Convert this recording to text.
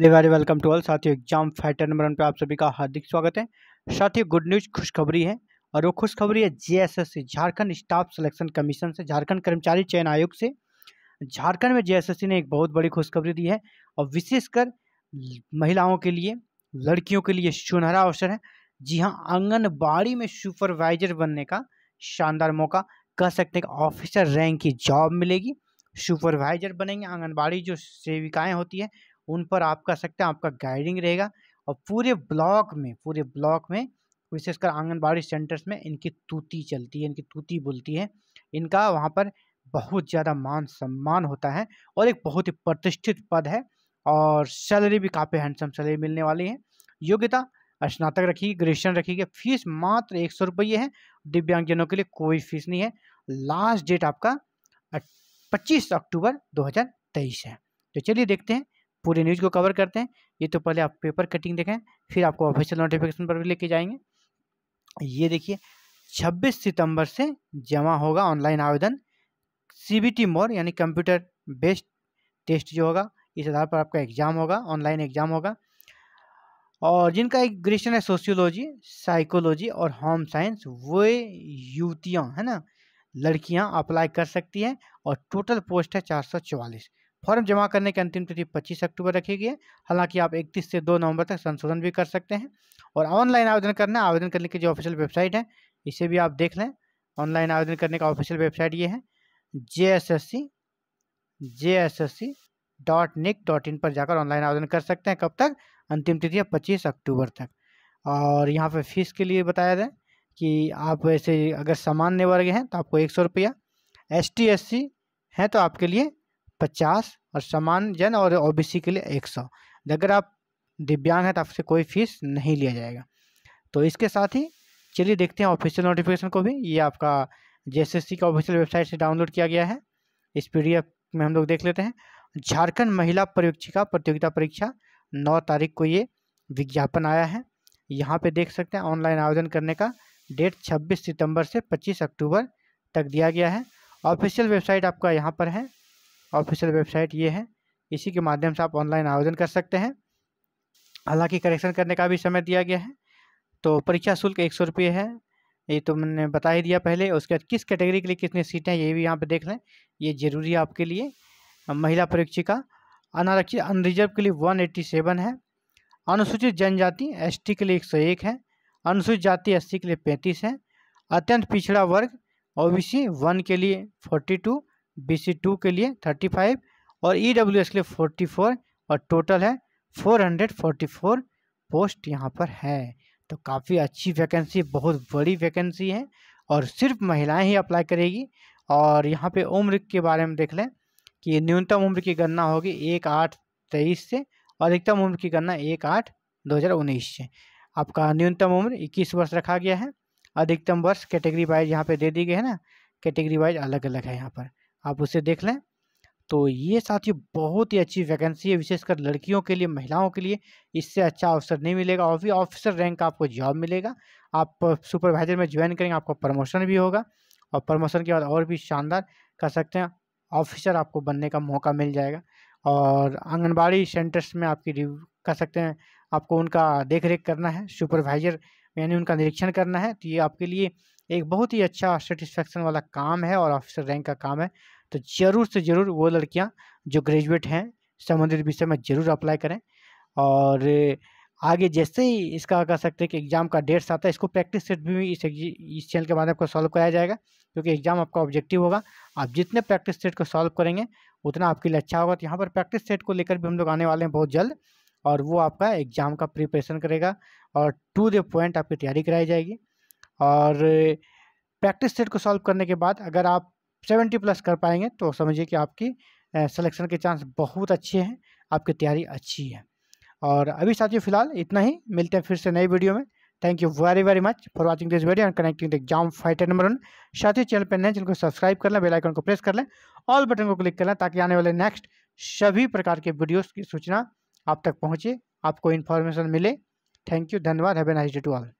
very very welcome to all साथियों exam fighter number one पे आप सभी का हार्दिक स्वागत है साथियों गुड न्यूज खुशखबरी है और वो खुशखबरी है JSSC Jharkhand staff selection commission से झारखंड कर्मचारी चयन आयोग से झारखंड में जेएसएससी ने एक बहुत बड़ी खुशखबरी दी है और विशेषकर महिलाओं के लिए लड़कियों के लिए सुनहरा अवसर है जी हाँ आंगनबाड़ी में सुपरवाइजर बनने का शानदार मौका कह सकते हैं ऑफिसर रैंक की जॉब मिलेगी सुपरवाइजर बनेंगे आंगनबाड़ी जो सेविकाएं होती है उन पर आप कर सकते हैं आपका गाइडिंग रहेगा और पूरे ब्लॉक में पूरे ब्लॉक में विशेषकर आंगनबाड़ी सेंटर्स में इनकी तूती चलती है इनकी तूती बोलती है इनका वहाँ पर बहुत ज़्यादा मान सम्मान होता है और एक बहुत ही प्रतिष्ठित पद है और सैलरी भी काफ़ी हैंडसम सैलरी मिलने वाली है योग्यता स्नातक रखी ग्रेजुएशन रखी गई फीस मात्र एक सौ रुपये है दिव्यांगजनों के लिए कोई फीस नहीं है लास्ट डेट आपका पच्चीस अक्टूबर 2023 है तो चलिए देखते हैं पूरी न्यूज़ को कवर करते हैं ये तो पहले आप पेपर कटिंग देखें फिर आपको ऑफिशियल नोटिफिकेशन पर भी लेके जाएंगे ये देखिए 26 सितंबर से जमा होगा ऑनलाइन आवेदन सी बी टी मोर यानी कंप्यूटर बेस्ड टेस्ट जो होगा इस आधार पर आपका एग्ज़ाम होगा ऑनलाइन एग्ज़ाम होगा और जिनका एक ग्रेजुएशन है सोशियोलॉजी साइकोलॉजी और होम साइंस वे युवतियाँ है ना लड़कियाँ अप्लाई कर सकती हैं और टोटल पोस्ट है चार सौ चौवालीस फॉर्म जमा करने की अंतिम तिथि पच्चीस अक्टूबर रखी गई है हालांकि आप इकतीस से दो नवंबर तक संशोधन भी कर सकते हैं और ऑनलाइन आवेदन करना आवेदन करने की जो ऑफिशियल वेबसाइट है इसे भी आप देख लें ऑनलाइन आवेदन करने का ऑफिशियल वेबसाइट ये है J S S C J S S C dot nic dot in पर जाकर ऑनलाइन आवेदन कर सकते हैं कब तक अंतिम तिथि है पच्चीस अक्टूबर तक और यहाँ पर फीस के लिए बताया जाए कि आप ऐसे अगर सामान्य वर्ग हैं तो आपको एक सौ रुपया एस टी एस सी हैं तो आपके लिए पचास और समान जन और ओबीसी के लिए एक सौ अगर आप दिव्यांग हैं तो आपसे कोई फीस नहीं लिया जाएगा तो इसके साथ ही चलिए देखते हैं ऑफिशियल नोटिफिकेशन को भी ये आपका जेएसएससी का ऑफिशियल वेबसाइट से डाउनलोड किया गया है इस पी में हम लोग देख लेते हैं झारखंड महिला परीक्षिका प्रतियोगिता परीक्षा नौ तारीख को ये विज्ञापन आया है यहाँ पे देख सकते हैं ऑनलाइन आवेदन करने का डेट 26 सितंबर से 25 अक्टूबर तक दिया गया है ऑफिशियल वेबसाइट आपका यहाँ पर है ऑफिशियल वेबसाइट ये है इसी के माध्यम से आप ऑनलाइन आवेदन कर सकते हैं हालांकि करेक्शन करने का भी समय दिया गया है तो परीक्षा शुल्क एक सौ रुपये है ये तो मैंने बता ही दिया पहले उसके बाद किस कैटेगरी के लिए कितनी सीटें हैं ये भी यहाँ पे देख लें ये ज़रूरी है आपके लिए महिला परीक्षिका अनारक्षित अनरिजर्व के लिए वन एट्टी सेवन है अनुसूचित जनजाति एस के लिए एक सौ एक है अनुसूचित जाति एस के लिए पैंतीस है अत्यंत पिछड़ा वर्ग ओ बी वन के लिए forty two B C two के लिए थर्टी फाइव और ई डब्ल्यू एस के लिए फोर्टी फोर और टोटल है four hundred forty four post यहाँ पर है तो काफ़ी अच्छी वैकेंसी बहुत बड़ी वैकेंसी है और सिर्फ महिलाएं ही अप्लाई करेगी और यहाँ पे उम्र के बारे में देख लें कि न्यूनतम उम्र की गणना होगी एक आठ तेईस से और अधिकतम उम्र की गणना एक आठ दो हज़ार उन्नीस से आपका न्यूनतम उम्र इक्कीस वर्ष रखा गया है अधिकतम वर्ष कैटेगरी वाइज यहाँ पे दे दी गई है ना कैटेगरी वाइज अलग अलग है यहाँ पर आप उसे देख लें तो ये साथियों बहुत ही अच्छी वैकेंसी है विशेषकर लड़कियों के लिए महिलाओं के लिए इससे अच्छा अवसर नहीं मिलेगा और भी ऑफिसर रैंक का आपको जॉब मिलेगा आप सुपरवाइजर में ज्वाइन करेंगे आपको प्रमोशन भी होगा और प्रमोशन के बाद और भी शानदार कर सकते हैं ऑफिसर आपको बनने का मौका मिल जाएगा और आंगनबाड़ी सेंटर्स में आपकी कर सकते हैं आपको उनका देख रेख करना है सुपरवाइजर यानी उनका निरीक्षण करना है तो ये आपके लिए एक बहुत ही अच्छा सेटिस्फेक्शन वाला काम है और ऑफिसर रैंक का काम है तो ज़रूर से ज़रूर वो लड़कियाँ जो ग्रेजुएट हैं संबंधित विषय में ज़रूर अप्लाई करें और आगे जैसे ही इसका कह सकते हैं कि एग्ज़ाम का डेट्स आता है इसको प्रैक्टिस सेट भी इस इस चैनल के बाद आपको सॉल्व कराया जाएगा क्योंकि एग्ज़ाम आपका ऑब्जेक्टिव होगा आप जितने प्रैक्टिस सेट को सॉल्व करेंगे उतना आपके लिए अच्छा होगा तो यहाँ पर प्रैक्टिस सेट को लेकर भी हम लोग आने वाले हैं बहुत जल्द और वो आपका एग्ज़ाम का प्रिपरेशन करेगा और टू द पॉइंट आपकी तैयारी कराई जाएगी और प्रैक्टिस सेट को सॉल्व करने के बाद अगर आप सेवेंटी प्लस कर पाएंगे तो समझिए कि आपकी सिलेक्शन के चांस बहुत अच्छे हैं आपकी तैयारी अच्छी है और अभी साथियों फिलहाल इतना ही मिलते हैं फिर से नई वीडियो में thank you very very much for watching this video and connecting the exam fighter number one साथ ही चैनल पर नए चैनल को सब्सक्राइब कर लें बेलाइकन को प्रेस कर लें ऑल बटन को क्लिक कर लें ताकि आने वाले नेक्स्ट सभी प्रकार के वीडियोज़ की सूचना आप तक पहुँचे आपको इन्फॉर्मेशन मिले थैंक यू धन्यवाद have nice day to all